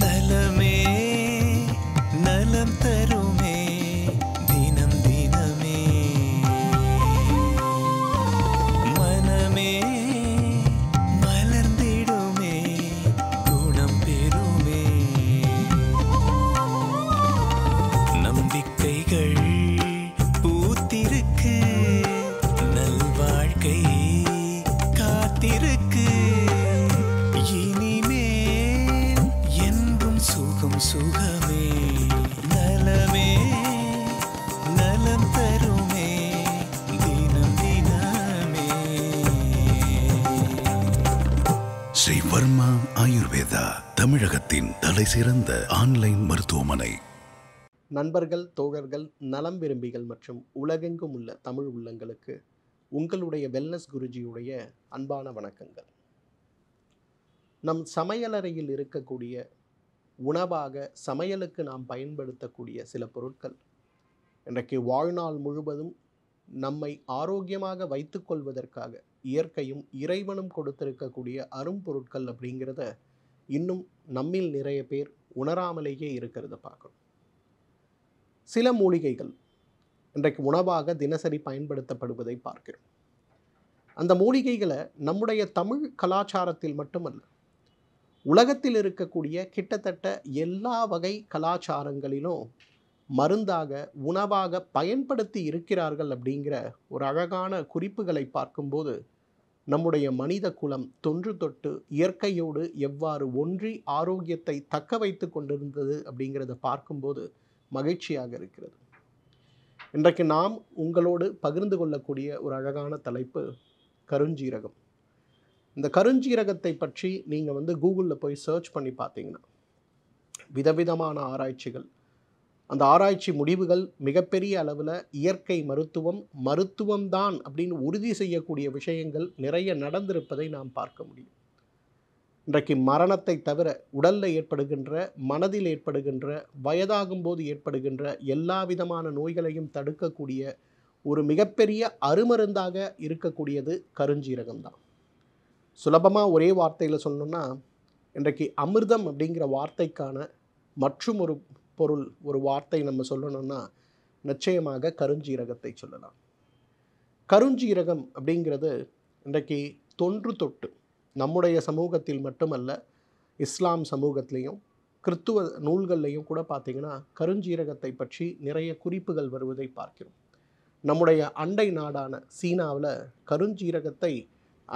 来了没？தலைசிறந்த online மருத்துவமனை நண்பர்கள் தோழர்கள் நலம் விரும்பிகள் மற்றும் உலகெங்கும் உள்ள தமிழ் உள்ளங்களுக்கு உங்களுடைய வெல்னஸ் குருஜியுடைய அன்பான வணக்கங்கள் நம் சமையலறையில் இருக்கக்கூடிய உணவாக சமையலுக்கு நாம் பயன்படுத்தக்கூடிய சில பொருட்கள் இன்றைக்கு வாழ்நாள் முழுவதும் நம்மை ஆரோக்கியமாக வைத்துக்கொள்வதற்காக இயற்கையும் இறைவனும் கொடுத்திருக்கக்கூடிய அரும்பொருட்கள் அப்படிங்கிறத இன்னும் நம்மில் நிறைய பேர் உணராமலேயே இருக்கிறத பார்க்கணும் சில மூலிகைகள் இன்றைக்கு உணவாக தினசரி பயன்படுத்தப்படுவதை பார்க்கிறோம் அந்த மூலிகைகளை நம்முடைய தமிழ் கலாச்சாரத்தில் மட்டுமல்ல உலகத்தில் இருக்கக்கூடிய கிட்டத்தட்ட எல்லா வகை கலாச்சாரங்களிலும் மருந்தாக உணவாக பயன்படுத்தி இருக்கிறார்கள் அப்படிங்கிற ஒரு அழகான குறிப்புகளை பார்க்கும்போது நம்முடைய மனித குலம் தொன்று தொட்டு இயற்கையோடு எவ்வாறு ஒன்றி ஆரோக்கியத்தை தக்க வைத்து கொண்டிருந்தது அப்படிங்கிறத பார்க்கும்போது மகிழ்ச்சியாக இருக்கிறது இன்றைக்கு நாம் உங்களோடு பகிர்ந்து கொள்ளக்கூடிய ஒரு அழகான தலைப்பு கருஞ்சீரகம் இந்த கருஞ்சீரகத்தை பற்றி நீங்கள் வந்து கூகுளில் போய் சர்ச் பண்ணி பார்த்தீங்கன்னா விதவிதமான ஆராய்ச்சிகள் அந்த ஆராய்ச்சி முடிவுகள் மிகப்பெரிய அளவில் இயற்கை மருத்துவம் மருத்துவம்தான் அப்படின்னு உறுதி செய்யக்கூடிய விஷயங்கள் நிறைய நடந்திருப்பதை நாம் பார்க்க முடியும் இன்றைக்கு மரணத்தை தவிர உடலில் ஏற்படுகின்ற மனதில் ஏற்படுகின்ற வயதாகும்போது ஏற்படுகின்ற எல்லா விதமான நோய்களையும் தடுக்கக்கூடிய ஒரு மிகப்பெரிய அருமருந்தாக இருக்கக்கூடியது கருஞ்சீரகம்தான் சுலபமாக ஒரே வார்த்தையில் சொல்லணுன்னா இன்றைக்கு அமிர்தம் அப்படிங்கிற வார்த்தைக்கான மற்றும் ஒரு பொருள் ஒரு வார்த்தை நம்ம சொல்லணும்னா நிச்சயமாக கருஞ்சீரகத்தை சொல்லலாம் கருஞ்சீரகம் அப்படிங்கிறது இன்றைக்கு தொன்று தொட்டு நம்முடைய சமூகத்தில் மட்டுமல்ல இஸ்லாம் சமூகத்திலையும் கிறித்துவ நூல்கள்லையும் கூட பார்த்திங்கன்னா கருஞ்சீரகத்தை பற்றி நிறைய குறிப்புகள் வருவதை பார்க்கிறோம் நம்முடைய அண்டை நாடான சீனாவில் கருஞ்சீரகத்தை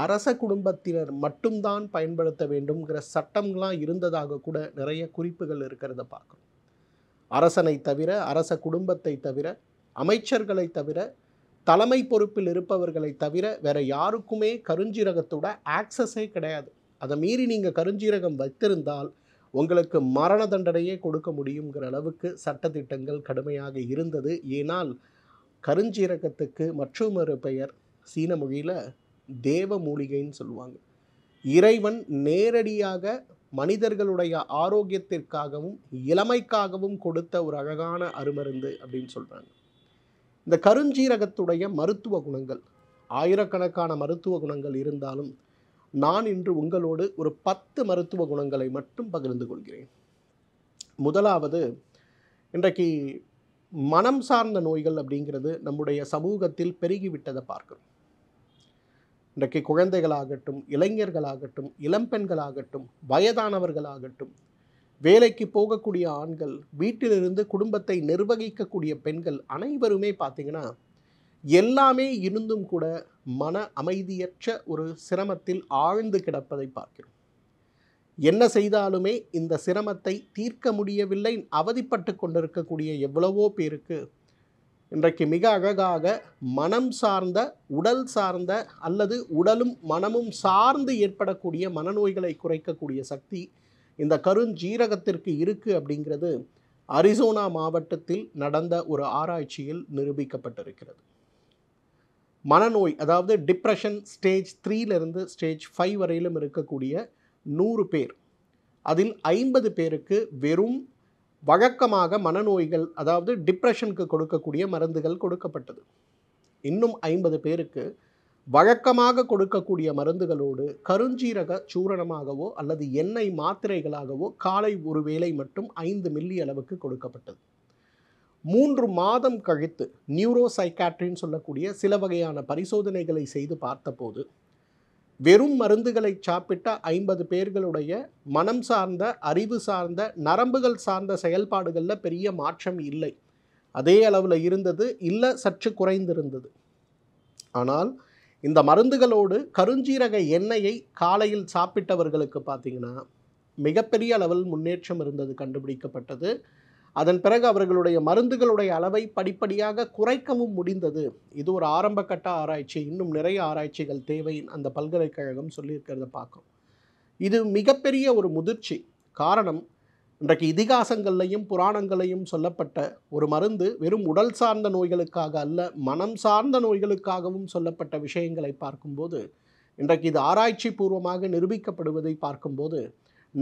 அரச குடும்பத்தினர் மட்டும்தான் பயன்படுத்த வேண்டும்ங்கிற சட்டம்லாம் இருந்ததாக கூட நிறைய குறிப்புகள் இருக்கிறத பார்க்குறோம் அரசனை தவிர அரச குடும்பத்தை தவிர அமைச்சர்களை தவிர தலைமை பொறுப்பில் இருப்பவர்களை தவிர வேற யாருக்குமே கருஞ்சீரகத்தோட ஆக்சஸே கிடையாது அதை மீறி நீங்கள் கருஞ்சீரகம் வைத்திருந்தால் உங்களுக்கு மரண தண்டனையே கொடுக்க முடியுங்கிற அளவுக்கு சட்டத்திட்டங்கள் கடுமையாக இருந்தது ஏனால் கருஞ்சீரகத்துக்கு மற்றொரு பெயர் சீன மொழியில் தேவ மூலிகைன்னு சொல்லுவாங்க இறைவன் நேரடியாக மனிதர்களுடைய ஆரோக்கியத்திற்காகவும் இளமைக்காகவும் கொடுத்த ஒரு அழகான அருமருந்து அப்படின்னு சொல்கிறாங்க இந்த கருஞ்சீரகத்துடைய மருத்துவ குணங்கள் ஆயிரக்கணக்கான மருத்துவ குணங்கள் இருந்தாலும் நான் இன்று உங்களோடு ஒரு பத்து மருத்துவ குணங்களை மட்டும் பகிர்ந்து கொள்கிறேன் முதலாவது இன்றைக்கு மனம் சார்ந்த நோய்கள் அப்படிங்கிறது நம்முடைய சமூகத்தில் பெருகிவிட்டதை பார்க்குறோம் இன்றைக்கு குழந்தைகளாகட்டும் இளைஞர்களாகட்டும் இளம்பெண்களாகட்டும் வயதானவர்களாகட்டும் வேலைக்கு போகக்கூடிய ஆண்கள் வீட்டிலிருந்து குடும்பத்தை நிர்வகிக்கக்கூடிய பெண்கள் அனைவருமே பார்த்திங்கன்னா எல்லாமே இருந்தும் கூட மன அமைதியற்ற ஒரு சிரமத்தில் ஆழ்ந்து கிடப்பதை பார்க்கிறோம் என்ன செய்தாலுமே இந்த சிரமத்தை தீர்க்க முடியவில்லை அவதிப்பட்டு கொண்டிருக்கக்கூடிய எவ்வளவோ பேருக்கு இன்றைக்கு மிக அழகாக மனம் சார்ந்த உடல் சார்ந்த அல்லது உடலும் மனமும் சார்ந்து ஏற்படக்கூடிய மனநோய்களை குறைக்கக்கூடிய சக்தி இந்த கருஞ்சீரகத்திற்கு இருக்குது அப்படிங்கிறது அரிசோனா மாவட்டத்தில் நடந்த ஒரு ஆராய்ச்சியில் நிரூபிக்கப்பட்டிருக்கிறது மனநோய் அதாவது டிப்ரெஷன் ஸ்டேஜ் த்ரீலேருந்து ஸ்டேஜ் ஃபைவ் வரையிலும் இருக்கக்கூடிய நூறு பேர் அதில் ஐம்பது பேருக்கு வெறும் வழக்கமாக மனநோய்கள் அதாவது டிப்ரெஷனுக்கு கொடுக்கக்கூடிய மருந்துகள் கொடுக்கப்பட்டது இன்னும் ஐம்பது பேருக்கு வழக்கமாக கொடுக்கக்கூடிய மருந்துகளோடு கருஞ்சீரக சூரணமாகவோ அல்லது எண்ணெய் மாத்திரைகளாகவோ காலை ஒரு வேளை மட்டும் ஐந்து மில்லி அளவுக்கு கொடுக்கப்பட்டது மூன்று மாதம் கழித்து நியூரோசைக்காட்ரின்னு சொல்லக்கூடிய சில வகையான பரிசோதனைகளை செய்து பார்த்தபோது வெறும் மருந்துகளை சாப்பிட்ட ஐம்பது பேர்களுடைய மனம் சார்ந்த அறிவு சார்ந்த நரம்புகள் சார்ந்த செயல்பாடுகளில் பெரிய மாற்றம் இல்லை அதே அளவில் இருந்தது இல்லை சற்று குறைந்திருந்தது ஆனால் இந்த மருந்துகளோடு கருஞ்சீரக எண்ணெயை காலையில் சாப்பிட்டவர்களுக்கு பார்த்திங்கன்னா மிகப்பெரிய அளவில் முன்னேற்றம் இருந்தது கண்டுபிடிக்கப்பட்டது அதன் பிறகு அவர்களுடைய மருந்துகளுடைய அளவை படிப்படியாக குறைக்கவும் முடிந்தது இது ஒரு ஆரம்ப கட்ட ஆராய்ச்சி இன்னும் நிறைய ஆராய்ச்சிகள் தேவை அந்த பல்கலைக்கழகம் சொல்லியிருக்கிறத பார்க்குறோம் இது மிகப்பெரிய ஒரு முதிர்ச்சி காரணம் இன்றைக்கு இதிகாசங்கள்லையும் புராணங்களையும் சொல்லப்பட்ட ஒரு மருந்து வெறும் உடல் சார்ந்த நோய்களுக்காக அல்ல மனம் சார்ந்த நோய்களுக்காகவும் சொல்லப்பட்ட விஷயங்களை பார்க்கும்போது இன்றைக்கு இது ஆராய்ச்சி பூர்வமாக நிரூபிக்கப்படுவதை பார்க்கும்போது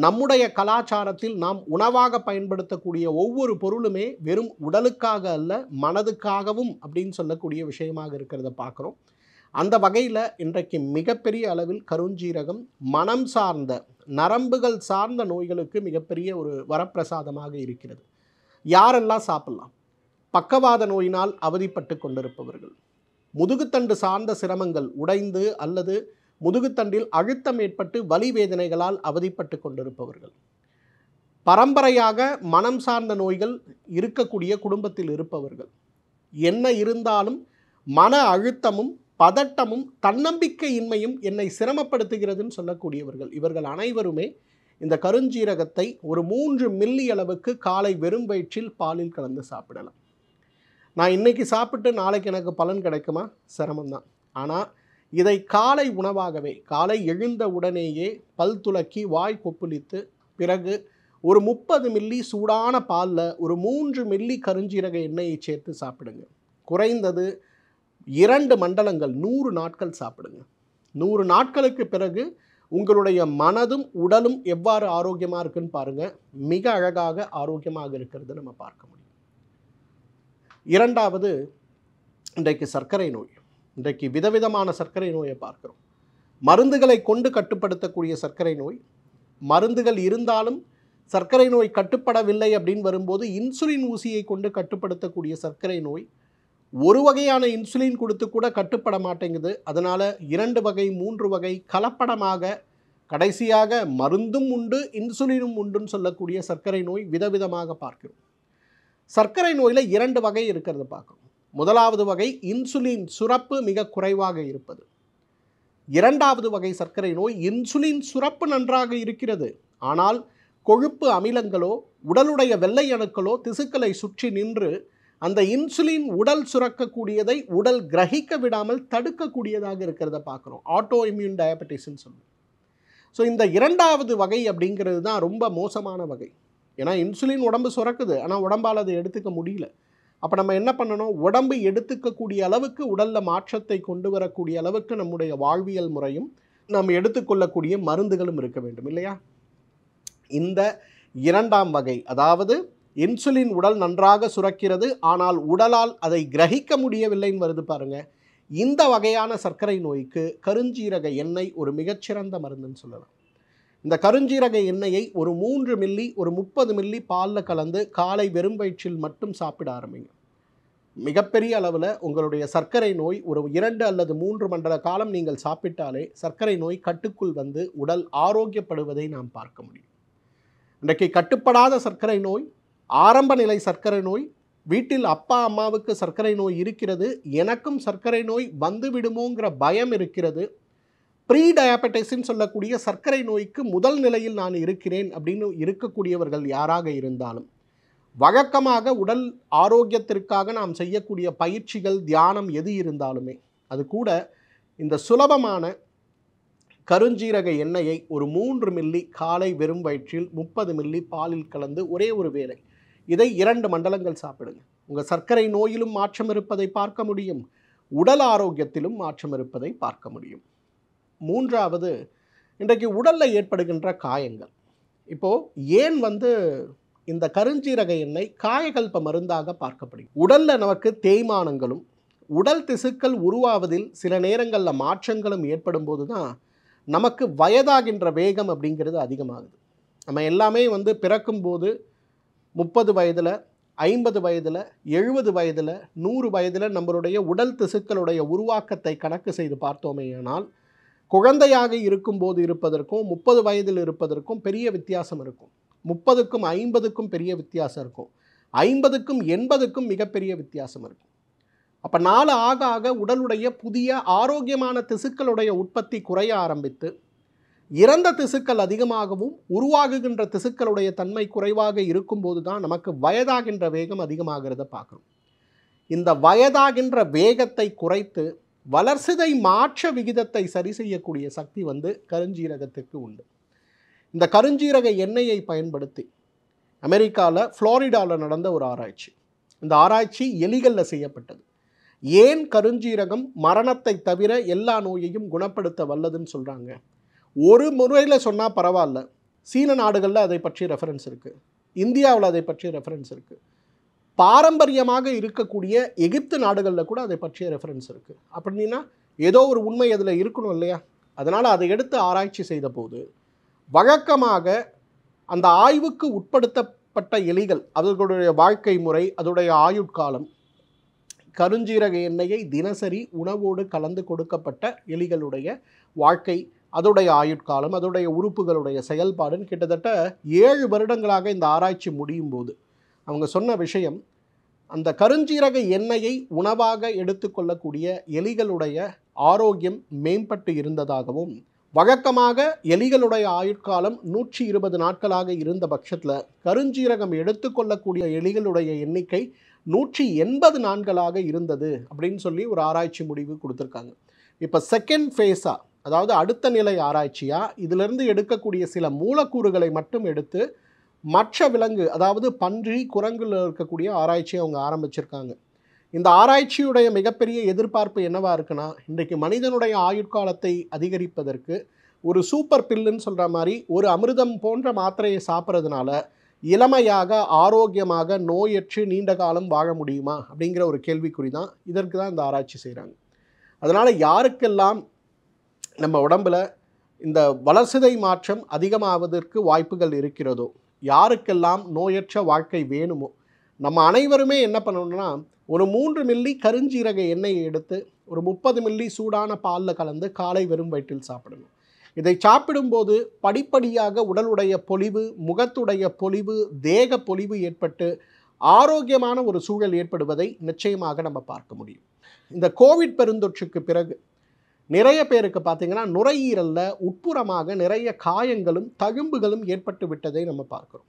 நம்முடைய கலாச்சாரத்தில் நாம் உணவாக பயன்படுத்தக்கூடிய ஒவ்வொரு பொருளுமே வெறும் உடலுக்காக அல்ல மனதுக்காகவும் அப்படின்னு சொல்லக்கூடிய விஷயமாக இருக்கிறத பார்க்குறோம் அந்த வகையில் இன்றைக்கு மிகப்பெரிய அளவில் கருஞ்சீரகம் மனம் சார்ந்த நரம்புகள் சார்ந்த நோய்களுக்கு மிகப்பெரிய ஒரு வரப்பிரசாதமாக இருக்கிறது யாரெல்லாம் சாப்பிட்லாம் பக்கவாத நோயினால் அவதிப்பட்டு கொண்டிருப்பவர்கள் முதுகுத்தண்டு சார்ந்த சிரமங்கள் உடைந்து அல்லது முதுகுத்தண்டில் அழுத்தம் ஏற்பட்டு வலி வேதனைகளால் அவதிப்பட்டு கொண்டிருப்பவர்கள் பரம்பரையாக மனம் சார்ந்த நோய்கள் இருக்கக்கூடிய குடும்பத்தில் இருப்பவர்கள் என்ன இருந்தாலும் மன அழுத்தமும் பதட்டமும் தன்னம்பிக்கையின்மையும் என்னை சிரமப்படுத்துகிறதுன்னு சொல்லக்கூடியவர்கள் இவர்கள் அனைவருமே இந்த கருஞ்சீரகத்தை ஒரு மூன்று மில்லி அளவுக்கு காலை வெறும் வயிற்றில் பாலில் கலந்து சாப்பிடலாம் நான் இன்றைக்கி சாப்பிட்டு நாளைக்கு எனக்கு பலன் கிடைக்குமா சிரமம்தான் ஆனால் இதை காலை உணவாகவே காலை எழுந்த உடனேயே பல் துலக்கி வாய் கொப்புளித்து பிறகு ஒரு முப்பது மில்லி சூடான பாலில் ஒரு மூன்று மில்லி கருஞ்சீரக எண்ணெயை சேர்த்து சாப்பிடுங்க குறைந்தது இரண்டு மண்டலங்கள் நூறு நாட்கள் சாப்பிடுங்க நூறு நாட்களுக்கு பிறகு உங்களுடைய மனதும் உடலும் எவ்வாறு ஆரோக்கியமாக இருக்குன்னு பாருங்கள் மிக அழகாக ஆரோக்கியமாக இருக்கிறது நம்ம பார்க்க முடியும் இரண்டாவது இன்றைக்கு சர்க்கரை நோய் இன்றைக்கு விதவிதமான சர்க்கரை நோயை பார்க்கிறோம் மருந்துகளை கொண்டு கட்டுப்படுத்தக்கூடிய சர்க்கரை நோய் மருந்துகள் இருந்தாலும் சர்க்கரை நோய் கட்டுப்படவில்லை அப்படின்னு வரும்போது இன்சுலின் ஊசியை கொண்டு கட்டுப்படுத்தக்கூடிய சர்க்கரை நோய் ஒரு வகையான இன்சுலின் கொடுத்து கூட கட்டுப்பட மாட்டேங்குது அதனால் இரண்டு வகை மூன்று வகை கலப்படமாக கடைசியாக மருந்தும் உண்டு இன்சுலினும் உண்டுன்னு சொல்லக்கூடிய சர்க்கரை நோய் விதவிதமாக பார்க்கிறோம் சர்க்கரை நோயில் இரண்டு வகை இருக்கிறத பார்க்கணும் முதலாவது வகை இன்சுலின் சுரப்பு மிக குறைவாக இருப்பது இரண்டாவது வகை சர்க்கரை நோய் இன்சுலின் சுரப்பு நன்றாக இருக்கிறது ஆனால் கொழுப்பு அமிலங்களோ உடலுடைய வெள்ளை அணுக்களோ திசுக்களை சுற்றி நின்று அந்த இன்சுலின் உடல் சுரக்கக்கூடியதை உடல் கிரகிக்க விடாமல் தடுக்கக்கூடியதாக இருக்கிறத பார்க்குறோம் ஆட்டோ இம்யூன் டயபெட்டிஸ்ன்னு சொல்லுவோம் ஸோ இந்த இரண்டாவது வகை அப்படிங்கிறது தான் ரொம்ப மோசமான வகை ஏன்னா இன்சுலின் உடம்பு சுரக்குது ஆனால் உடம்பால் அதை எடுத்துக்க முடியல அப்போ நம்ம என்ன பண்ணணும் உடம்பு எடுத்துக்கக்கூடிய அளவுக்கு உடலில் மாற்றத்தை கொண்டு வரக்கூடிய அளவுக்கு நம்முடைய வாழ்வியல் முறையும் நாம் எடுத்துக்கொள்ளக்கூடிய மருந்துகளும் இருக்க வேண்டும் இல்லையா இந்த இரண்டாம் வகை அதாவது இன்சுலின் உடல் நன்றாக சுரக்கிறது ஆனால் உடலால் அதை கிரகிக்க முடியவில்லைன்னு வருது பாருங்க இந்த வகையான சர்க்கரை நோய்க்கு கருஞ்சீரக எண்ணெய் ஒரு மிகச்சிறந்த மருந்துன்னு சொல்லலாம் இந்த கருஞ்சீரக எண்ணெயை ஒரு மூன்று மில்லி ஒரு முப்பது மில்லி பாலில் கலந்து காலை வெறும் வயிற்றில் மட்டும் சாப்பிட ஆரம்பிங்க மிகப்பெரிய அளவில் உங்களுடைய சர்க்கரை நோய் ஒரு இரண்டு அல்லது மூன்று மண்டல காலம் நீங்கள் சாப்பிட்டாலே சர்க்கரை நோய் கட்டுக்குள் வந்து உடல் ஆரோக்கியப்படுவதை நாம் பார்க்க முடியும் இன்றைக்கு கட்டுப்படாத சர்க்கரை நோய் ஆரம்ப நிலை சர்க்கரை நோய் வீட்டில் அப்பா அம்மாவுக்கு சர்க்கரை நோய் இருக்கிறது எனக்கும் சர்க்கரை நோய் வந்துவிடுமோங்கிற பயம் இருக்கிறது ப்ரீ டயாபட்டிஸ்ன்னு சொல்லக்கூடிய சர்க்கரை நோய்க்கு முதல் நிலையில் நான் இருக்கிறேன் அப்படின்னு இருக்கக்கூடியவர்கள் யாராக இருந்தாலும் வழக்கமாக உடல் ஆரோக்கியத்திற்காக நாம் செய்யக்கூடிய பயிற்சிகள் தியானம் எது இருந்தாலுமே அது கூட இந்த சுலபமான கருஞ்சீரக எண்ணெயை ஒரு மூன்று மில்லி காலை வெறும் வயிற்றில் முப்பது மில்லி பாலில் கலந்து ஒரே ஒரு வேலை இதை இரண்டு மண்டலங்கள் சாப்பிடுங்க உங்கள் சர்க்கரை நோயிலும் மாற்றம் இருப்பதை பார்க்க முடியும் உடல் ஆரோக்கியத்திலும் மாற்றம் இருப்பதை பார்க்க முடியும் மூன்றாவது இன்றைக்கு உடலில் ஏற்படுகின்ற காயங்கள் இப்போது ஏன் வந்து இந்த கருஞ்சீரக எண்ணெய் காயகல்ப மருந்தாக பார்க்கப்படும் உடலில் நமக்கு தேய்மானங்களும் உடல் திசுக்கள் உருவாவதில் சில நேரங்களில் மாற்றங்களும் ஏற்படும் போது தான் நமக்கு வயதாகின்ற வேகம் அப்படிங்கிறது அதிகமாகுது நம்ம எல்லாமே வந்து பிறக்கும்போது முப்பது வயதில் ஐம்பது வயதில் எழுபது வயதில் நூறு வயதில் நம்மளுடைய உடல் திசுக்களுடைய உருவாக்கத்தை கணக்கு செய்து ஆனால் குழந்தையாக இருக்கும்போது இருப்பதற்கும் முப்பது வயதில் இருப்பதற்கும் பெரிய வித்தியாசம் இருக்கும் முப்பதுக்கும் ஐம்பதுக்கும் பெரிய வித்தியாசம் இருக்கும் ஐம்பதுக்கும் எண்பதுக்கும் மிகப்பெரிய வித்தியாசம் இருக்கும் அப்போ நாள் ஆக ஆக உடலுடைய புதிய ஆரோக்கியமான திசுக்களுடைய உற்பத்தி குறைய ஆரம்பித்து இறந்த திசுக்கள் அதிகமாகவும் உருவாகுகின்ற திசுக்களுடைய தன்மை குறைவாக இருக்கும்போது தான் நமக்கு வயதாகின்ற வேகம் அதிகமாகிறத பார்க்கணும் இந்த வயதாகின்ற வேகத்தை குறைத்து வளர்சிதை மாற்ற விகிதத்தை சரி செய்யக்கூடிய சக்தி வந்து கருஞ்சீரகத்திற்கு உண்டு இந்த கருஞ்சீரக எண்ணெயை பயன்படுத்தி அமெரிக்காவில் ஃப்ளோரிடாவில் நடந்த ஒரு ஆராய்ச்சி இந்த ஆராய்ச்சி எலிகளில் செய்யப்பட்டது ஏன் கருஞ்சீரகம் மரணத்தை தவிர எல்லா நோயையும் குணப்படுத்த வல்லதுன்னு சொல்கிறாங்க ஒரு முறையில் சொன்னால் பரவாயில்ல சீன நாடுகளில் அதை பற்றி ரெஃபரன்ஸ் இருக்குது இந்தியாவில் அதை பற்றி ரெஃபரன்ஸ் இருக்குது பாரம்பரியமாக இருக்கக்கூடிய எகிப்து நாடுகளில் கூட அதை பற்றிய ரெஃபரன்ஸ் இருக்குது அப்படின்னா ஏதோ ஒரு உண்மை அதில் இருக்கணும் இல்லையா அதனால் அதை எடுத்து ஆராய்ச்சி செய்த போது வழக்கமாக அந்த ஆய்வுக்கு உட்படுத்தப்பட்ட எலிகள் அதற்குடைய வாழ்க்கை முறை அதோடைய ஆயுட்காலம் கருஞ்சீரக எண்ணெயை தினசரி உணவோடு கலந்து கொடுக்கப்பட்ட எலிகளுடைய வாழ்க்கை அதோடைய ஆயுட்காலம் அதோடைய உறுப்புகளுடைய செயல்பாடுன்னு கிட்டத்தட்ட ஏழு வருடங்களாக இந்த ஆராய்ச்சி முடியும் போது அவங்க சொன்ன விஷயம் அந்த கருஞ்சீரக எண்ணெயை உணவாக எடுத்துக்கொள்ளக்கூடிய எலிகளுடைய ஆரோக்கியம் மேம்பட்டு இருந்ததாகவும் வழக்கமாக எலிகளுடைய ஆயுட்காலம் நூற்றி இருபது நாட்களாக இருந்த பட்சத்தில் கருஞ்சீரகம் எடுத்துக்கொள்ளக்கூடிய எலிகளுடைய எண்ணிக்கை நூற்றி எண்பது நாட்களாக இருந்தது அப்படின்னு சொல்லி ஒரு ஆராய்ச்சி முடிவு கொடுத்துருக்காங்க இப்போ செகண்ட் ஃபேஸாக அதாவது அடுத்த நிலை ஆராய்ச்சியாக இதிலிருந்து எடுக்கக்கூடிய சில மூலக்கூறுகளை மட்டும் எடுத்து மற்ற விலங்கு அதாவது பன்றி குரங்கில் இருக்கக்கூடிய ஆராய்ச்சியை அவங்க ஆரம்பிச்சிருக்காங்க இந்த ஆராய்ச்சியுடைய மிகப்பெரிய எதிர்பார்ப்பு என்னவா இருக்குன்னா இன்றைக்கு மனிதனுடைய ஆயுட்காலத்தை அதிகரிப்பதற்கு ஒரு சூப்பர் பில்லுன்னு சொல்கிற மாதிரி ஒரு அமிர்தம் போன்ற மாத்திரையை சாப்பிட்றதுனால இளமையாக ஆரோக்கியமாக நோயற்று நீண்ட காலம் வாழ முடியுமா அப்படிங்கிற ஒரு கேள்விக்குறி தான் இதற்கு தான் இந்த ஆராய்ச்சி செய்கிறாங்க அதனால் யாருக்கெல்லாம் நம்ம உடம்பில் இந்த வளர்சிதை மாற்றம் அதிகமாவதற்கு வாய்ப்புகள் இருக்கிறதோ யாருக்கெல்லாம் நோயற்ற வாழ்க்கை வேணுமோ நம்ம அனைவருமே என்ன பண்ணணும்னா ஒரு மூன்று மில்லி கருஞ்சீரக எண்ணெயை எடுத்து ஒரு முப்பது மில்லி சூடான பாலில் கலந்து காலை வெறும் வயிற்றில் சாப்பிடணும் இதை சாப்பிடும்போது படிப்படியாக உடலுடைய பொலிவு முகத்துடைய பொலிவு தேக பொலிவு ஏற்பட்டு ஆரோக்கியமான ஒரு சூழல் ஏற்படுவதை நிச்சயமாக நம்ம பார்க்க முடியும் இந்த கோவிட் பெருந்தொற்றுக்கு பிறகு நிறைய பேருக்கு பார்த்திங்கன்னா நுரையீரலில் உட்புறமாக நிறைய காயங்களும் தகும்புகளும் ஏற்பட்டு விட்டதை நம்ம பார்க்குறோம்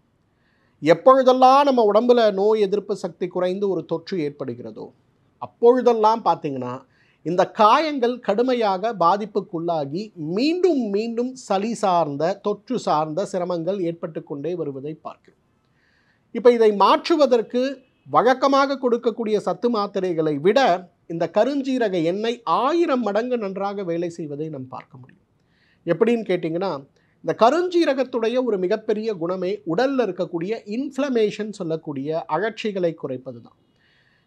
எப்பொழுதெல்லாம் நம்ம உடம்பில் நோய் எதிர்ப்பு சக்தி குறைந்து ஒரு தொற்று ஏற்படுகிறதோ அப்பொழுதெல்லாம் பார்த்திங்கன்னா இந்த காயங்கள் கடுமையாக பாதிப்புக்குள்ளாகி மீண்டும் மீண்டும் சளி சார்ந்த தொற்று சார்ந்த சிரமங்கள் ஏற்பட்டு கொண்டே வருவதை பார்க்கிறோம் இப்போ இதை மாற்றுவதற்கு வழக்கமாக கொடுக்கக்கூடிய சத்து மாத்திரைகளை விட இந்த கருஞ்சீரக எண்ணெய் ஆயிரம் மடங்கு நன்றாக வேலை செய்வதை நாம் பார்க்க முடியும் எப்படின்னு கேட்டிங்கன்னா இந்த கருஞ்சீரகத்துடைய ஒரு மிகப்பெரிய குணமே உடலில் இருக்கக்கூடிய இன்ஃப்ளமேஷன் சொல்லக்கூடிய அழற்சிகளை குறைப்பது தான்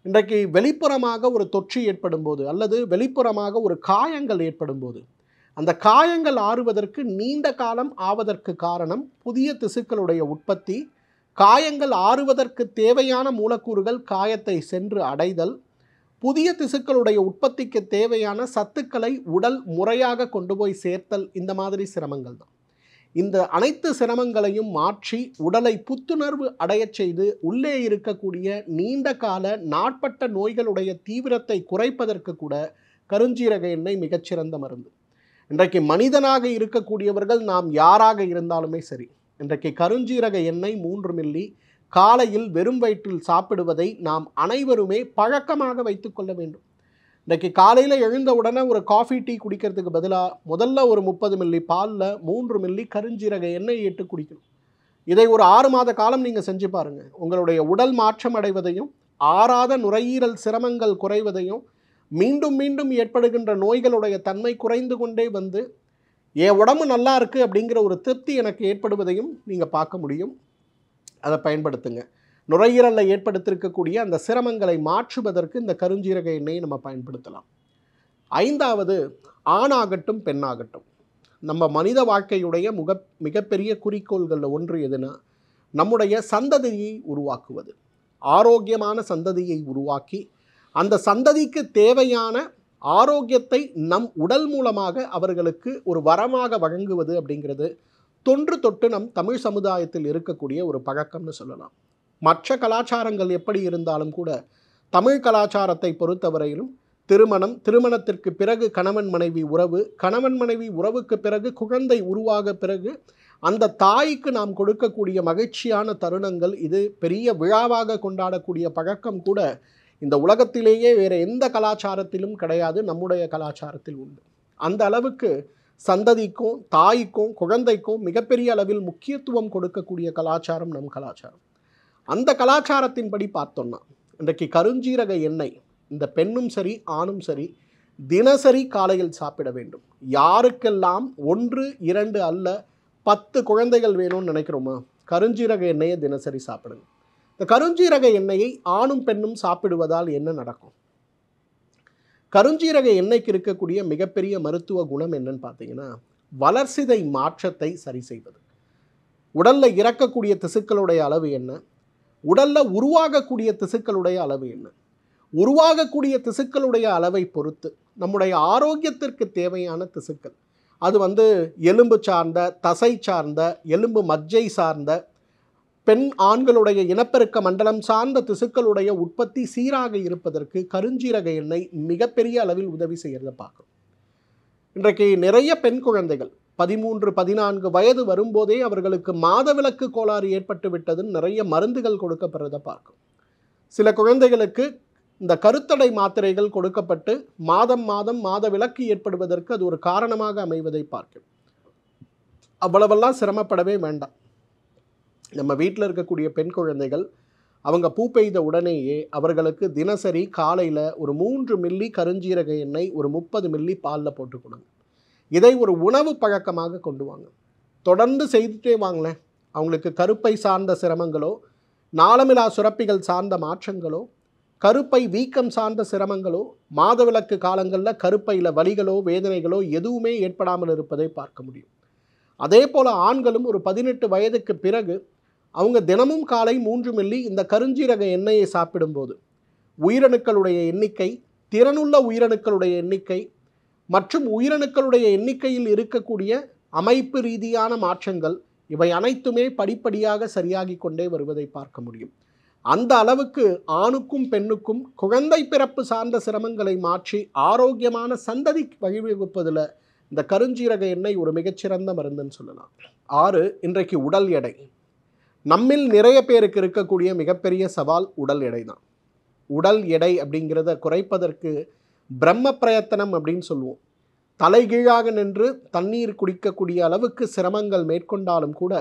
இன்றைக்கு வெளிப்புறமாக ஒரு தொற்று ஏற்படும் போது அல்லது வெளிப்புறமாக ஒரு காயங்கள் ஏற்படும் போது அந்த காயங்கள் ஆறுவதற்கு நீண்ட காலம் ஆவதற்கு காரணம் புதிய திசுக்களுடைய உற்பத்தி காயங்கள் ஆறுவதற்கு தேவையான மூலக்கூறுகள் காயத்தை சென்று அடைதல் புதிய திசுக்களுடைய உற்பத்திக்கு தேவையான சத்துக்களை உடல் முறையாக கொண்டு போய் சேர்த்தல் இந்த மாதிரி சிரமங்கள் தான் இந்த அனைத்து சிரமங்களையும் மாற்றி உடலை புத்துணர்வு அடையச் செய்து உள்ளே இருக்கக்கூடிய நீண்ட கால நாட்பட்ட நோய்களுடைய தீவிரத்தை குறைப்பதற்கு கூட கருஞ்சீரக எண்ணெய் மிகச்சிறந்த மருந்து இன்றைக்கு மனிதனாக இருக்கக்கூடியவர்கள் நாம் யாராக இருந்தாலுமே சரி இன்றைக்கு கருஞ்சீரக எண்ணெய் மூன்று மில்லி காலையில் வெறும் வயிற்றில் சாப்பிடுவதை நாம் அனைவருமே பழக்கமாக வைத்துக்கொள்ள வேண்டும் இன்றைக்கி காலையில் எழுந்த உடனே ஒரு காஃபி டீ குடிக்கிறதுக்கு பதிலாக முதல்ல ஒரு முப்பது மில்லி பாலில் மூன்று மில்லி கருஞ்சீரக எண்ணெய் இட்டு குடிக்கணும் இதை ஒரு ஆறு மாத காலம் நீங்கள் செஞ்சு பாருங்கள் உங்களுடைய உடல் மாற்றம் அடைவதையும் ஆறாத நுரையீரல் சிரமங்கள் குறைவதையும் மீண்டும் மீண்டும் ஏற்படுகின்ற நோய்களுடைய தன்மை குறைந்து கொண்டே வந்து என் உடம்பு நல்லா இருக்குது அப்படிங்கிற ஒரு திருப்தி எனக்கு ஏற்படுவதையும் நீங்கள் பார்க்க முடியும் அதை பயன்படுத்துங்க நுரையீரலை ஏற்படுத்தியிருக்கக்கூடிய அந்த சிரமங்களை மாற்றுவதற்கு இந்த கருஞ்சீரக எண்ணெயை நம்ம பயன்படுத்தலாம் ஐந்தாவது ஆணாகட்டும் பெண்ணாகட்டும் நம்ம மனித வாழ்க்கையுடைய முக மிகப்பெரிய குறிக்கோள்களில் ஒன்று எதுனா நம்முடைய சந்ததியை உருவாக்குவது ஆரோக்கியமான சந்ததியை உருவாக்கி அந்த சந்ததிக்கு தேவையான ஆரோக்கியத்தை நம் உடல் மூலமாக அவர்களுக்கு ஒரு வரமாக வழங்குவது அப்படிங்கிறது தொன்று தொட்டு நம் தமிழ் சமுதாயத்தில் இருக்கக்கூடிய ஒரு பழக்கம்னு சொல்லலாம் மற்ற கலாச்சாரங்கள் எப்படி இருந்தாலும் கூட தமிழ் கலாச்சாரத்தை பொறுத்தவரையிலும் திருமணம் திருமணத்திற்கு பிறகு கணவன் மனைவி உறவு கணவன் மனைவி உறவுக்கு பிறகு குழந்தை உருவாக பிறகு அந்த தாய்க்கு நாம் கொடுக்கக்கூடிய மகிழ்ச்சியான தருணங்கள் இது பெரிய விழாவாக கொண்டாடக்கூடிய பழக்கம் கூட இந்த உலகத்திலேயே வேறு எந்த கலாச்சாரத்திலும் கிடையாது நம்முடைய கலாச்சாரத்தில் உண்டு அந்த அளவுக்கு சந்ததிக்கும் தாய்க்கும் குழந்தைக்கும் மிகப்பெரிய அளவில் முக்கியத்துவம் கொடுக்கக்கூடிய கலாச்சாரம் நம் கலாச்சாரம் அந்த கலாச்சாரத்தின்படி பார்த்தோம்னா இன்றைக்கு கருஞ்சீரக எண்ணெய் இந்த பெண்ணும் சரி ஆணும் சரி தினசரி காலையில் சாப்பிட வேண்டும் யாருக்கெல்லாம் ஒன்று இரண்டு அல்ல பத்து குழந்தைகள் வேணும்னு நினைக்கிறோமா கருஞ்சீரக எண்ணெயை தினசரி சாப்பிடுங்க இந்த கருஞ்சீரக எண்ணெயை ஆணும் பெண்ணும் சாப்பிடுவதால் என்ன நடக்கும் கருஞ்சீரக எண்ணெய்க்கு இருக்கக்கூடிய மிகப்பெரிய மருத்துவ குணம் என்னன்னு பார்த்தீங்கன்னா வளர்சிதை மாற்றத்தை சரி செய்வது உடலில் இறக்கக்கூடிய திசுக்களுடைய அளவு என்ன உடலில் உருவாகக்கூடிய திசுக்களுடைய அளவு என்ன உருவாகக்கூடிய திசுக்களுடைய அளவை பொறுத்து நம்முடைய ஆரோக்கியத்திற்கு தேவையான திசுக்கள் அது வந்து எலும்பு சார்ந்த தசை சார்ந்த எலும்பு மஜ்ஜை சார்ந்த பெண் ஆண்களுடைய இனப்பெருக்க மண்டலம் சார்ந்த திசுக்களுடைய உற்பத்தி சீராக இருப்பதற்கு கருஞ்சீரக எண்ணெய் மிகப்பெரிய அளவில் உதவி செய்கிறத பார்க்குறோம் இன்றைக்கு நிறைய பெண் குழந்தைகள் பதிமூன்று பதினான்கு வயது வரும்போதே அவர்களுக்கு மாதவிலக்கு கோளாறு ஏற்பட்டு விட்டதுன்னு நிறைய மருந்துகள் கொடுக்கப்படுறதை பார்க்கும் சில குழந்தைகளுக்கு இந்த கருத்தடை மாத்திரைகள் கொடுக்கப்பட்டு மாதம் மாதம் மாத விலக்கு ஏற்படுவதற்கு அது ஒரு காரணமாக அமைவதை பார்க்கும் அவ்வளவெல்லாம் சிரமப்படவே வேண்டாம் நம்ம வீட்டில் இருக்கக்கூடிய பெண் குழந்தைகள் அவங்க பூ பெய்த உடனேயே அவர்களுக்கு தினசரி காலையில் ஒரு மூன்று மில்லி கருஞ்சீரக எண்ணெய் ஒரு முப்பது மில்லி பாலில் போட்டு கொடுங்க இதை ஒரு உணவு பழக்கமாக கொண்டு வாங்க தொடர்ந்து செய்துட்டே வாங்களேன் அவங்களுக்கு கருப்பை சார்ந்த சிரமங்களோ நாளமிலா சுரப்பிகள் சார்ந்த மாற்றங்களோ கருப்பை வீக்கம் சார்ந்த சிரமங்களோ மாதவிலக்கு காலங்களில் கருப்பையில் வலிகளோ வேதனைகளோ எதுவுமே ஏற்படாமல் இருப்பதை பார்க்க முடியும் அதே போல் ஆண்களும் ஒரு பதினெட்டு வயதுக்கு பிறகு அவங்க தினமும் காலை மூன்று மில்லி இந்த கருஞ்சீரக எண்ணெயை சாப்பிடும்போது உயிரணுக்களுடைய எண்ணிக்கை திறனுள்ள உயிரணுக்களுடைய எண்ணிக்கை மற்றும் உயிரணுக்களுடைய எண்ணிக்கையில் இருக்கக்கூடிய அமைப்பு ரீதியான மாற்றங்கள் இவை அனைத்துமே படிப்படியாக சரியாகி கொண்டே வருவதை பார்க்க முடியும் அந்த அளவுக்கு ஆணுக்கும் பெண்ணுக்கும் குழந்தை பிறப்பு சார்ந்த சிரமங்களை மாற்றி ஆரோக்கியமான சந்ததி வழிவகுப்பதில் இந்த கருஞ்சீரக எண்ணெய் ஒரு மிகச்சிறந்த மருந்துன்னு சொல்லலாம் ஆறு இன்றைக்கு உடல் எடை நம்மில் நிறைய பேருக்கு இருக்கக்கூடிய மிகப்பெரிய சவால் உடல் எடை தான் உடல் எடை அப்படிங்கிறத குறைப்பதற்கு பிரம்ம பிரயத்தனம் அப்படின்னு சொல்லுவோம் தலைகீழாக நின்று தண்ணீர் குடிக்கக்கூடிய அளவுக்கு சிரமங்கள் மேற்கொண்டாலும் கூட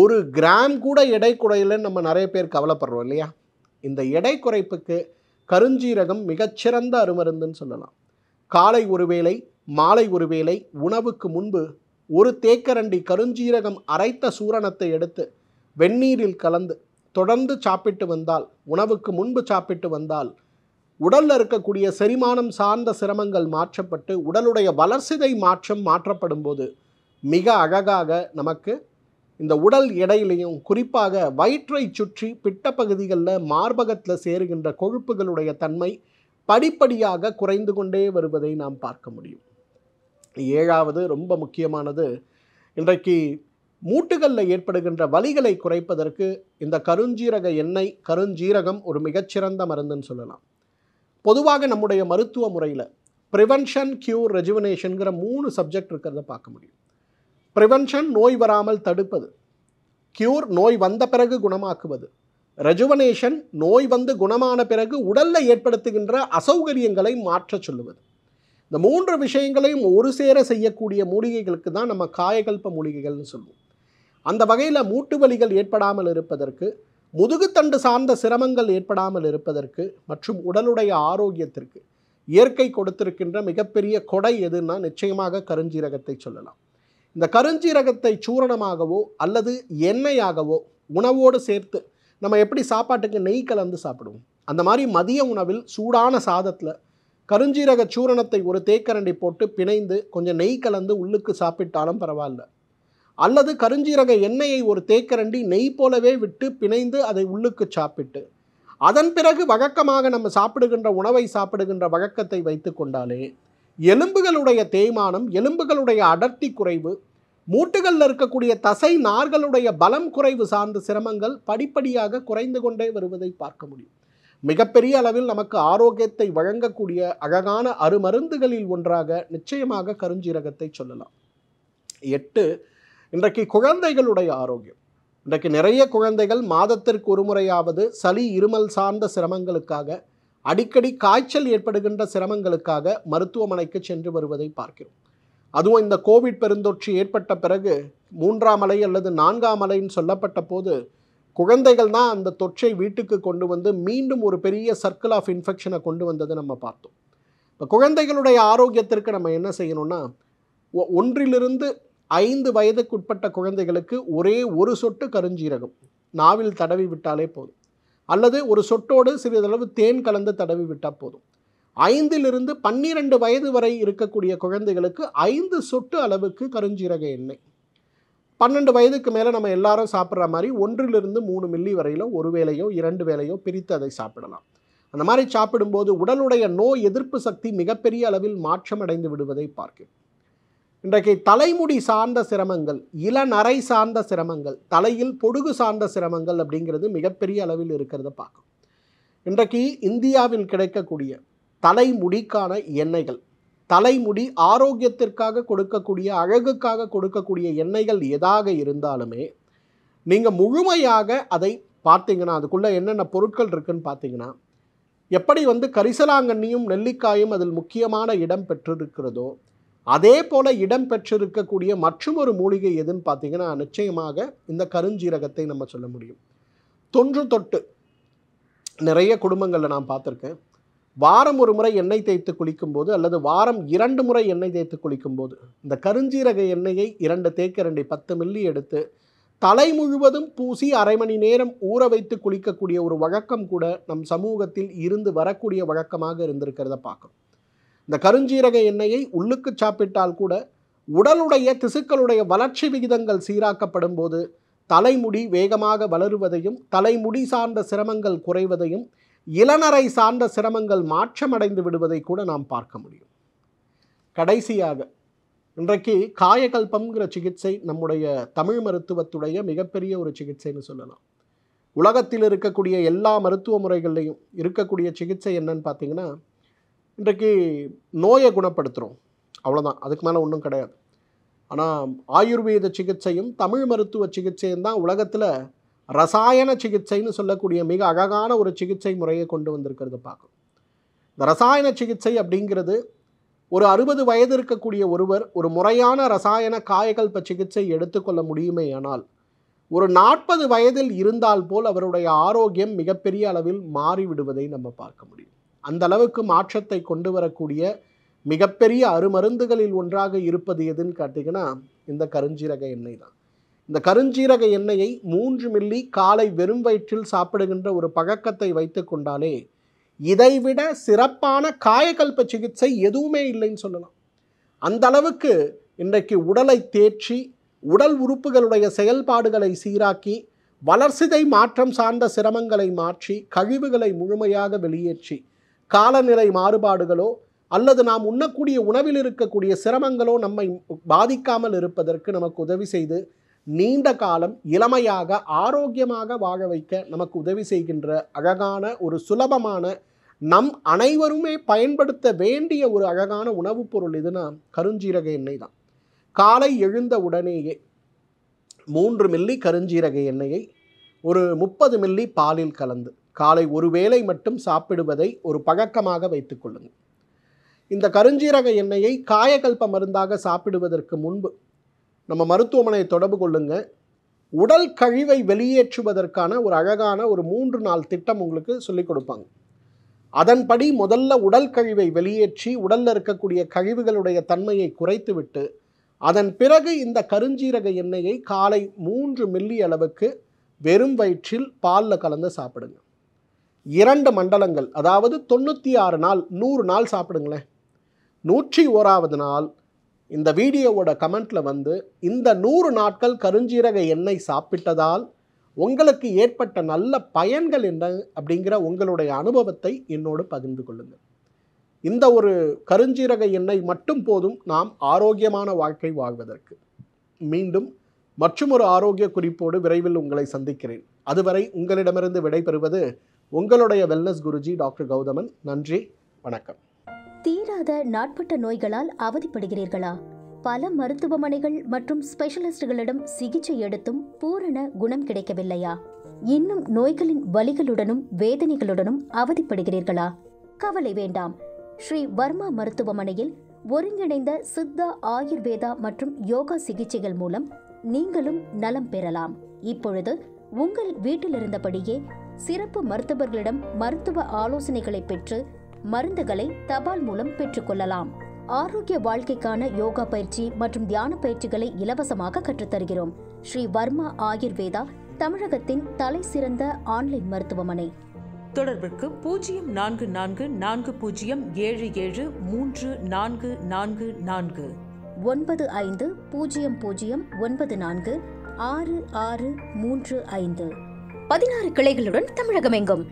ஒரு கிராம் கூட எடை குறையிலன்னு நம்ம நிறைய பேர் கவலைப்படுறோம் இல்லையா இந்த எடை குறைப்புக்கு கருஞ்சீரகம் மிகச்சிறந்த அருமருந்துன்னு சொல்லலாம் காலை ஒருவேளை மாலை ஒருவேளை உணவுக்கு முன்பு ஒரு தேக்கரண்டி கருஞ்சீரகம் அரைத்த சூரணத்தை எடுத்து வெந்நீரில் கலந்து தொடர்ந்து சாப்பிட்டு வந்தால் உணவுக்கு முன்பு சாப்பிட்டு வந்தால் உடலில் இருக்கக்கூடிய செரிமானம் சார்ந்த சிரமங்கள் மாற்றப்பட்டு உடலுடைய வளர்சிதை மாற்றம் மாற்றப்படும் போது மிக அழகாக நமக்கு இந்த உடல் எடையிலையும் குறிப்பாக வயிற்றை சுற்றி பிட்ட பகுதிகளில் மார்பகத்தில் சேருகின்ற கொழுப்புகளுடைய தன்மை படிப்படியாக குறைந்து கொண்டே வருவதை நாம் பார்க்க முடியும் ஏழாவது ரொம்ப முக்கியமானது இன்றைக்கு மூட்டுகளில் ஏற்படுகின்ற வலிகளை குறைப்பதற்கு இந்த கருஞ்சீரக எண்ணெய் கருஞ்சீரகம் ஒரு மிகச்சிறந்த மருந்துன்னு சொல்லலாம் பொதுவாக நம்முடைய மருத்துவ முறையில் ப்ரிவென்ஷன் க்யூர் ரெஜுவனேஷனுங்கிற மூணு சப்ஜெக்ட் இருக்கிறத பார்க்க முடியும் ப்ரிவென்ஷன் நோய் வராமல் தடுப்பது க்யூர் நோய் வந்த பிறகு குணமாக்குவது ரெஜுவனேஷன் நோய் வந்து குணமான பிறகு உடலில் ஏற்படுத்துகின்ற அசௌகரியங்களை மாற்றச் சொல்லுவது இந்த மூன்று விஷயங்களையும் ஒரு சேர செய்யக்கூடிய மூலிகைகளுக்கு தான் நம்ம காயகல்ப மூலிகைகள்னு சொல்லுவோம் அந்த வகையில் மூட்டு வலிகள் ஏற்படாமல் இருப்பதற்கு முதுகுத்தண்டு சார்ந்த சிரமங்கள் ஏற்படாமல் இருப்பதற்கு மற்றும் உடலுடைய ஆரோக்கியத்திற்கு இயற்கை கொடுத்திருக்கின்ற மிகப்பெரிய கொடை எதுன்னா நிச்சயமாக கருஞ்சீரகத்தை சொல்லலாம் இந்த கருஞ்சீரகத்தை சூரணமாகவோ அல்லது எண்ணெயாகவோ உணவோடு சேர்த்து நம்ம எப்படி சாப்பாட்டுக்கு நெய் கலந்து சாப்பிடுவோம் அந்த மாதிரி மதிய உணவில் சூடான சாதத்தில் கருஞ்சீரக சூரணத்தை ஒரு தேக்கரண்டி போட்டு பிணைந்து கொஞ்சம் நெய் கலந்து உள்ளுக்கு சாப்பிட்டாலும் பரவாயில்ல அல்லது கருஞ்சீரக எண்ணெயை ஒரு தேக்கரண்டி நெய் போலவே விட்டு பிணைந்து அதை உள்ளுக்கு சாப்பிட்டு அதன் பிறகு வழக்கமாக நம்ம சாப்பிடுகின்ற உணவை சாப்பிடுகின்ற வழக்கத்தை வைத்து கொண்டாலே எலும்புகளுடைய தேய்மானம் எலும்புகளுடைய அடர்த்தி குறைவு மூட்டுகளில் இருக்கக்கூடிய தசை நார்களுடைய பலம் குறைவு சார்ந்த சிரமங்கள் படிப்படியாக குறைந்து கொண்டே வருவதை பார்க்க முடியும் மிகப்பெரிய அளவில் நமக்கு ஆரோக்கியத்தை வழங்கக்கூடிய அழகான அருமருந்துகளில் ஒன்றாக நிச்சயமாக கருஞ்சீரகத்தை சொல்லலாம் எட்டு இன்றைக்கு குழந்தைகளுடைய ஆரோக்கியம் இன்றைக்கு நிறைய குழந்தைகள் மாதத்திற்கு ஒரு முறையாவது சளி இருமல் சார்ந்த சிரமங்களுக்காக அடிக்கடி காய்ச்சல் ஏற்படுகின்ற சிரமங்களுக்காக மருத்துவமனைக்கு சென்று வருவதை பார்க்கிறோம் அதுவும் இந்த கோவிட் பெருந்தொற்று ஏற்பட்ட பிறகு மூன்றாம் அலை அல்லது நான்காம் அலைன்னு சொல்லப்பட்ட போது குழந்தைகள் தான் அந்த தொற்றை வீட்டுக்கு கொண்டு வந்து மீண்டும் ஒரு பெரிய சர்க்கிள் ஆஃப் இன்ஃபெக்ஷனை கொண்டு வந்தது நம்ம பார்த்தோம் இப்போ குழந்தைகளுடைய ஆரோக்கியத்திற்கு நம்ம என்ன செய்யணும்னா ஒன்றிலிருந்து ஐந்து வயதுக்குட்பட்ட குழந்தைகளுக்கு ஒரே ஒரு சொட்டு கருஞ்சீரகம் நாவில் தடவி விட்டாலே போதும் அல்லது ஒரு சொட்டோடு சிறிதளவு தேன் கலந்து தடவி விட்டால் போதும் ஐந்திலிருந்து பன்னிரண்டு வயது வரை இருக்கக்கூடிய குழந்தைகளுக்கு ஐந்து சொட்டு அளவுக்கு கருஞ்சீரக எண்ணெய் பன்னெண்டு வயதுக்கு மேலே நம்ம எல்லாரும் சாப்பிட்ற மாதிரி ஒன்றிலிருந்து மூணு மில்லி வரையிலோ ஒரு வேலையோ இரண்டு வேலையோ பிரித்து அதை சாப்பிடலாம் அந்த மாதிரி சாப்பிடும்போது உடலுடைய நோய் எதிர்ப்பு சக்தி மிகப்பெரிய அளவில் மாற்றம் அடைந்து விடுவதை பார்க்கிறோம் இன்றைக்கு தலைமுடி சார்ந்த சிரமங்கள் இளநரை சார்ந்த சிரமங்கள் தலையில் பொடுகு சார்ந்த சிரமங்கள் அப்படிங்கிறது மிகப்பெரிய அளவில் இருக்கிறத பார்க்கும் இன்றைக்கு இந்தியாவில் கிடைக்கக்கூடிய தலைமுடிக்கான எண்ணெய்கள் தலைமுடி ஆரோக்கியத்திற்காக கொடுக்கக்கூடிய அழகுக்காக கொடுக்கக்கூடிய எண்ணெய்கள் எதாக இருந்தாலுமே நீங்கள் முழுமையாக அதை பார்த்தீங்கன்னா அதுக்குள்ளே என்னென்ன பொருட்கள் இருக்குதுன்னு பார்த்தீங்கன்னா எப்படி வந்து கரிசலாங்கண்ணியும் நெல்லிக்காயும் அதில் முக்கியமான இடம் பெற்றிருக்கிறதோ அதே போல் இடம் பெற்றிருக்கக்கூடிய மற்றும் ஒரு மூலிகை எதுன்னு பார்த்தீங்கன்னா நிச்சயமாக இந்த கருஞ்சீரகத்தை நம்ம சொல்ல முடியும் தொன்று தொட்டு நிறைய குடும்பங்களில் நான் பார்த்துருக்கேன் வாரம் ஒரு முறை எண்ணெய் தேய்த்து குளிக்கும்போது அல்லது வாரம் இரண்டு முறை எண்ணெய் தேய்த்து குளிக்கும்போது இந்த கருஞ்சீரக எண்ணெயை இரண்டு தேக்க ரெண்டை பத்து மில்லி எடுத்து தலை முழுவதும் பூசி அரை மணி நேரம் ஊற வைத்து குளிக்கக்கூடிய ஒரு வழக்கம் கூட நம் சமூகத்தில் இருந்து வரக்கூடிய வழக்கமாக இருந்திருக்கிறத பார்க்கணும் இந்த கருஞ்சீரக எண்ணெயை உள்ளுக்கு சாப்பிட்டால் கூட உடலுடைய திசுக்களுடைய வளர்ச்சி விகிதங்கள் சீராக்கப்படும் போது தலைமுடி வேகமாக வளருவதையும் தலைமுடி சார்ந்த சிரமங்கள் குறைவதையும் இளநரை சார்ந்த சிரமங்கள் மாற்றமடைந்து விடுவதை கூட நாம் பார்க்க முடியும் கடைசியாக இன்றைக்கு காயகல்பம்ங்கிற சிகிச்சை நம்முடைய தமிழ் மருத்துவத்துடைய மிகப்பெரிய ஒரு சிகிச்சைன்னு சொல்லலாம் உலகத்தில் இருக்கக்கூடிய எல்லா மருத்துவ முறைகள்லையும் இருக்கக்கூடிய சிகிச்சை என்னன்னு பார்த்தீங்கன்னா இன்றைக்கு நோயை குணப்படுத்துகிறோம் அவ்வளோதான் அதுக்கு மேலே ஒன்றும் கிடையாது ஆனால் ஆயுர்வேத சிகிச்சையும் தமிழ் மருத்துவ சிகிச்சையும் தான் உலகத்தில் ரசாயன சிகிச்சைன்னு சொல்லக்கூடிய மிக அழகான ஒரு சிகிச்சை முறையை கொண்டு வந்திருக்கிறது பார்க்கும் இந்த ரசாயன சிகிச்சை அப்படிங்கிறது ஒரு அறுபது வயது இருக்கக்கூடிய ஒருவர் ஒரு முறையான ரசாயன காயகல்ப சிகிச்சை எடுத்துக்கொள்ள முடியுமே ஆனால் ஒரு நாற்பது வயதில் இருந்தால் போல் அவருடைய ஆரோக்கியம் மிகப்பெரிய அளவில் மாறிவிடுவதை நம்ம பார்க்க முடியும் அந்த அளவுக்கு மாற்றத்தை கொண்டு வரக்கூடிய மிகப்பெரிய அருமருந்துகளில் ஒன்றாக இருப்பது எதுன்னு கேட்டிங்கன்னா இந்த கருஞ்சீரக எண்ணெய் தான் இந்த கருஞ்சீரக எண்ணெயை மூன்று மில்லி காலை வெறும் வயிற்றில் சாப்பிடுகின்ற ஒரு பழக்கத்தை வைத்து கொண்டாலே இதைவிட சிறப்பான காயக்கல்ப சிகிச்சை எதுவுமே இல்லைன்னு சொல்லலாம் அந்த அளவுக்கு இன்றைக்கு உடலை தேற்றி உடல் உறுப்புகளுடைய செயல்பாடுகளை சீராக்கி வளர்சிதை மாற்றம் சார்ந்த சிரமங்களை மாற்றி கழிவுகளை முழுமையாக வெளியேற்றி காலநிலை மாறுபாடுகளோ அல்லது நாம் உண்ணக்கூடிய உணவில் இருக்கக்கூடிய சிரமங்களோ நம்மை பாதிக்காமல் இருப்பதற்கு நமக்கு உதவி செய்து நீண்ட காலம் இளமையாக ஆரோக்கியமாக வாழ வைக்க நமக்கு உதவி செய்கின்ற அழகான ஒரு சுலபமான நம் அனைவருமே பயன்படுத்த வேண்டிய ஒரு அழகான உணவுப் பொருள் இதுனா கருஞ்சீரக எண்ணெய் தான் காலை எழுந்த உடனேயே மூன்று மில்லி கருஞ்சீரக எண்ணெயை ஒரு முப்பது மில்லி பாலில் கலந்து காலை ஒரு வேளை மட்டும் சாப்பிடுவதை ஒரு பழக்கமாக வைத்துக்கொள்ளுங்கள் இந்த கருஞ்சீரக எண்ணெயை காயகல்ப மருந்தாக சாப்பிடுவதற்கு முன்பு நம்ம மருத்துவமனையை தொடர்பு கொள்ளுங்க உடல் கழிவை வெளியேற்றுவதற்கான ஒரு அழகான ஒரு மூன்று நாள் திட்டம் உங்களுக்கு சொல்லிக் கொடுப்பாங்க அதன்படி முதல்ல உடல் கழிவை வெளியேற்றி உடலில் இருக்கக்கூடிய கழிவுகளுடைய தன்மையை குறைத்துவிட்டு அதன் பிறகு இந்த கருஞ்சீரக எண்ணெயை காலை மூன்று மில்லி அளவுக்கு வெறும் வயிற்றில் பாலில் கலந்து சாப்பிடுங்க இரண்டு மண்டலங்கள் அதாவது தொண்ணூற்றி ஆறு நாள் நூறு நாள் சாப்பிடுங்களேன் நூற்றி ஓராவது நாள் இந்த வீடியோவோட கமெண்ட்டில் வந்து இந்த நூறு நாட்கள் கருஞ்சீரக எண்ணெய் சாப்பிட்டதால் உங்களுக்கு ஏற்பட்ட நல்ல பயன்கள் என்ன அப்படிங்கிற உங்களுடைய அனுபவத்தை என்னோடு பகிர்ந்து கொள்ளுங்கள் இந்த ஒரு கருஞ்சீரக எண்ணெய் மட்டும் போதும் நாம் ஆரோக்கியமான வாழ்க்கை வாழ்வதற்கு மீண்டும் மற்றும் ஒரு ஆரோக்கிய குறிப்போடு விரைவில் உங்களை சந்திக்கிறேன் அதுவரை உங்களிடமிருந்து விடைபெறுவது உங்களுடைய வெல்னஸ் குருஜி டாக்டர் கௌதமன் நன்றி வணக்கம் தீராத நாட்பட்ட நோய்களால் அவதிப்படுகிறீர்களா பல மருத்துவமனைகள் மற்றும் ஸ்பெஷலிஸ்டுகளிடம் சிகிச்சை எடுத்தும் பூரண குணம் கிடைக்கவில்லையா இன்னும் நோய்களின் வலிகளுடனும் வேதனைகளுடனும் அவதிப்படுகிறீர்களா கவலை வேண்டாம் ஸ்ரீ வர்மா மருத்துவமனையில் ஒருங்கிணைந்த சித்தா ஆயுர்வேதா மற்றும் யோகா சிகிச்சைகள் மூலம் நீங்களும் நலம் பெறலாம் இப்பொழுது உங்கள் வீட்டிலிருந்தபடியே சிறப்பு மருத்துவர்களிடம் மருத்துவ ஆலோசனைகளை பெற்று மருந்துகளை தபால் மூலம் பெற்றுக்கொள்ளலாம் ஆரோக்கிய வாழ்க்கைக்கான யோகா பயிற்சி மற்றும் தியான பயிற்சிகளை இலவசமாக கற்றுத்தருகிறோம் ஸ்ரீ வர்மா ஆயுர்வேதா தமிழகத்தின் தலை சிறந்த ஆன்லைன் மருத்துவமனை தொடர்பிற்கு பூஜ்ஜியம் நான்கு நான்கு நான்கு பூஜ்ஜியம் ஏழு ஏழு மூன்று நான்கு நான்கு நான்கு ஒன்பது ஐந்து பூஜ்ஜியம் பூஜ்ஜியம் ஒன்பது நான்கு ஆறு ஆறு மூன்று ஐந்து பதினாறு கிளைகளுடன் தமிழகம் எங்கும்